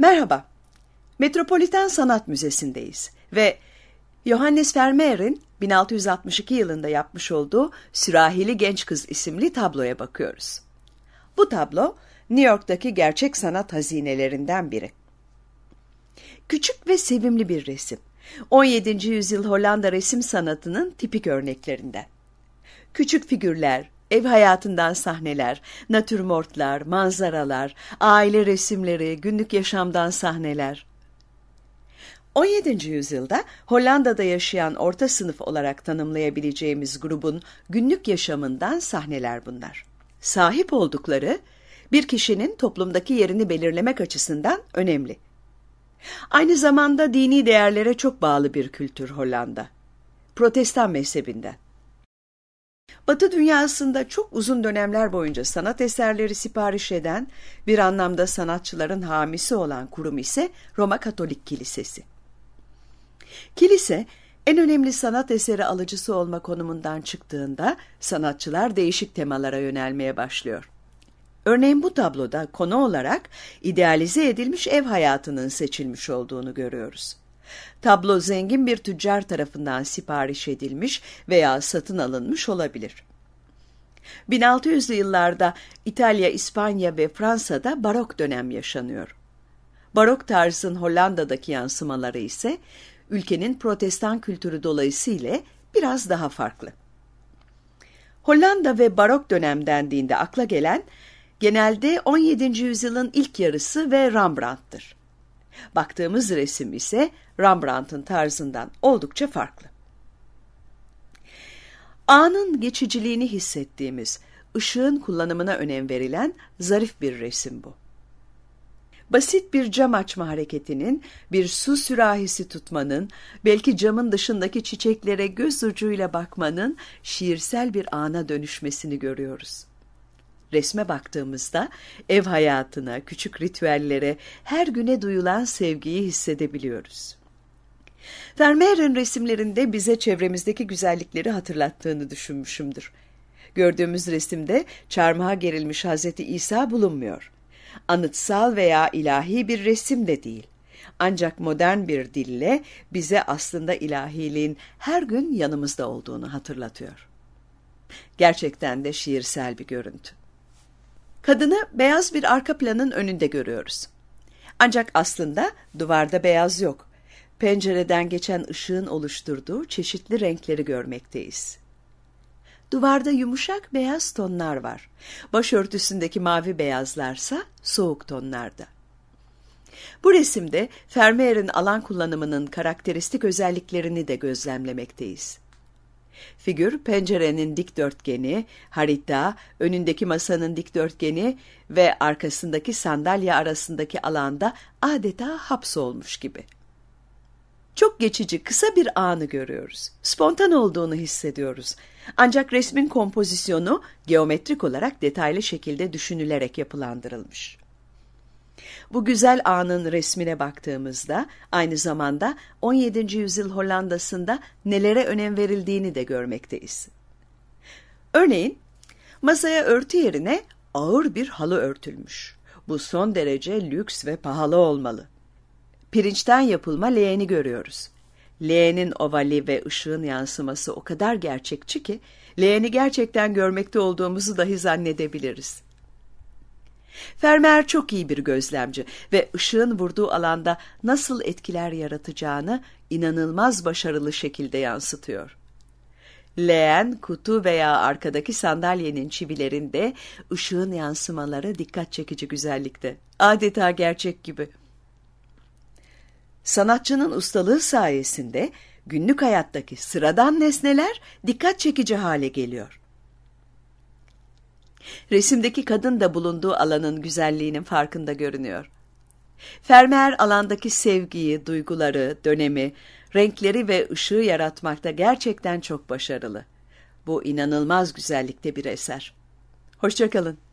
Merhaba, Metropoliten Sanat Müzesi'ndeyiz ve Johannes Vermeer'in 1662 yılında yapmış olduğu Sürahili Genç Kız isimli tabloya bakıyoruz. Bu tablo New York'taki gerçek sanat hazinelerinden biri. Küçük ve sevimli bir resim. 17. yüzyıl Hollanda resim sanatının tipik örneklerinden. Küçük figürler, ev hayatından sahneler, natürmortlar, manzaralar, aile resimleri, günlük yaşamdan sahneler. 17. yüzyılda Hollanda'da yaşayan orta sınıf olarak tanımlayabileceğimiz grubun günlük yaşamından sahneler bunlar. Sahip oldukları bir kişinin toplumdaki yerini belirlemek açısından önemli. Aynı zamanda dini değerlere çok bağlı bir kültür Hollanda. Protestan mezhebinden. Batı dünyasında çok uzun dönemler boyunca sanat eserleri sipariş eden, bir anlamda sanatçıların hamisi olan kurum ise Roma Katolik Kilisesi. Kilise, en önemli sanat eseri alıcısı olma konumundan çıktığında sanatçılar değişik temalara yönelmeye başlıyor. Örneğin bu tabloda konu olarak idealize edilmiş ev hayatının seçilmiş olduğunu görüyoruz. Tablo zengin bir tüccar tarafından sipariş edilmiş veya satın alınmış olabilir. 1600'lü yıllarda İtalya, İspanya ve Fransa'da barok dönem yaşanıyor. Barok tarzın Hollanda'daki yansımaları ise ülkenin protestan kültürü dolayısıyla biraz daha farklı. Hollanda ve barok dönem dendiğinde akla gelen genelde 17. yüzyılın ilk yarısı ve Rembrandt'tır. Baktığımız resim ise Rembrandt'ın tarzından oldukça farklı. Anın geçiciliğini hissettiğimiz, ışığın kullanımına önem verilen zarif bir resim bu. Basit bir cam açma hareketinin, bir su sürahisi tutmanın, belki camın dışındaki çiçeklere göz ucuyla bakmanın şiirsel bir ana dönüşmesini görüyoruz. Resme baktığımızda ev hayatına, küçük ritüellere, her güne duyulan sevgiyi hissedebiliyoruz. Vermeer'in resimlerinde bize çevremizdeki güzellikleri hatırlattığını düşünmüşümdür. Gördüğümüz resimde çarmıha gerilmiş Hazreti İsa bulunmuyor. Anıtsal veya ilahi bir resim de değil. Ancak modern bir dille bize aslında ilahiliğin her gün yanımızda olduğunu hatırlatıyor. Gerçekten de şiirsel bir görüntü. Kadını beyaz bir arka planın önünde görüyoruz. Ancak aslında duvarda beyaz yok. Pencereden geçen ışığın oluşturduğu çeşitli renkleri görmekteyiz. Duvarda yumuşak beyaz tonlar var. Başörtüsündeki mavi beyazlarsa soğuk tonlarda. Bu resimde Vermeer'in alan kullanımının karakteristik özelliklerini de gözlemlemekteyiz. Figür pencerenin dikdörtgeni, harita, önündeki masanın dikdörtgeni ve arkasındaki sandalye arasındaki alanda adeta hapsolmuş gibi. Çok geçici, kısa bir anı görüyoruz. Spontan olduğunu hissediyoruz. Ancak resmin kompozisyonu geometrik olarak detaylı şekilde düşünülerek yapılandırılmış. Bu güzel anın resmine baktığımızda aynı zamanda 17. yüzyıl Hollanda'sında nelere önem verildiğini de görmekteyiz. Örneğin masaya örtü yerine ağır bir halı örtülmüş. Bu son derece lüks ve pahalı olmalı. Pirinçten yapılma leğeni görüyoruz. Leğenin ovali ve ışığın yansıması o kadar gerçekçi ki leğeni gerçekten görmekte olduğumuzu dahi zannedebiliriz. Vermeer çok iyi bir gözlemci ve ışığın vurduğu alanda nasıl etkiler yaratacağını inanılmaz başarılı şekilde yansıtıyor. Leğen, kutu veya arkadaki sandalyenin çivilerinde ışığın yansımaları dikkat çekici güzellikte. Adeta gerçek gibi. Sanatçının ustalığı sayesinde günlük hayattaki sıradan nesneler dikkat çekici hale geliyor. Resimdeki kadın da bulunduğu alanın güzelliğinin farkında görünüyor. Fermer alandaki sevgiyi, duyguları, dönemi, renkleri ve ışığı yaratmakta gerçekten çok başarılı. Bu inanılmaz güzellikte bir eser. Hoşçakalın.